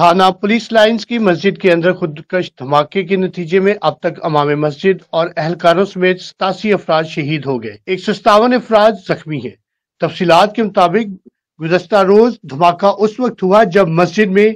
थाना police lines की मस्जिद के अंदर खुदकश धमाके के नतीजे में अब तक अमाम मस्जिद और अहलकारों समेत सतासी अफराज शहीद हो गए एक सौ सतावन अफराज जख्मी है तफसीत के मुताबिक गुजशत रोज धमाका उस वक्त हुआ जब मस्जिद में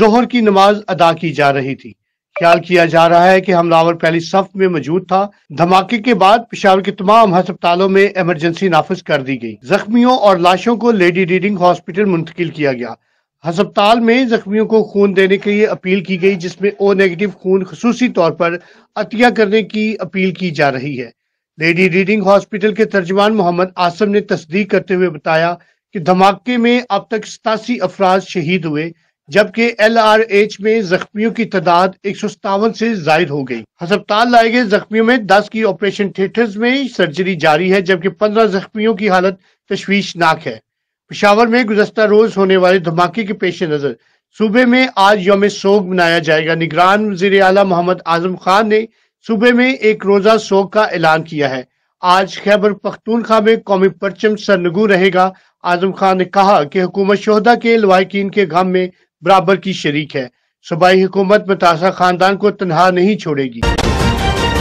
जोहर की नमाज अदा की जा रही थी ख्याल किया जा रहा है कि हमलावर पहली सफ में मौजूद था धमाके के बाद पिशावर के तमाम हस्पतालों में इमरजेंसी नाफिज कर दी गई जख्मियों और लाशों को लेडी रीडिंग हॉस्पिटल मुंतकिल किया गया हस्पताल में जख्मियों को खून देने के लिए अपील की गई जिसमें ओ नेगेटिव खून खसूसी तौर पर अतिया करने की अपील की जा रही है लेडी रीडिंग हॉस्पिटल के तर्जमान मोहम्मद आसम ने तस्दीक करते हुए बताया कि धमाके में अब तक सतासी अफराज शहीद हुए जबकि एल आर एच में जख्मियों की तादाद एक सौ सतावन से जायद हो गई हस्पताल लाए गए जख्मियों में दस की ऑपरेशन थिएटर में सर्जरी जारी है जबकि पंद्रह जख्मियों की हालत तश्वीशनाक है पिशावर में गुजस्ता रोज होने वाले धमाके के पेश नजर सूबे में आज योम सोग मनाया जाएगा निगरान वजीर अला मोहम्मद आजम खान ने सूबे में एक रोजा सोग का ऐलान किया है आज खैबर पख्तूनखा में कौमी परचम सरनगू रहेगा आजम खान ने कहा कि हुकूमत शहदा के लवाकिन के गम में बराबर की शरीक है सूबाई हुकूमत मतासा खानदान को तनहा नहीं छोड़ेगी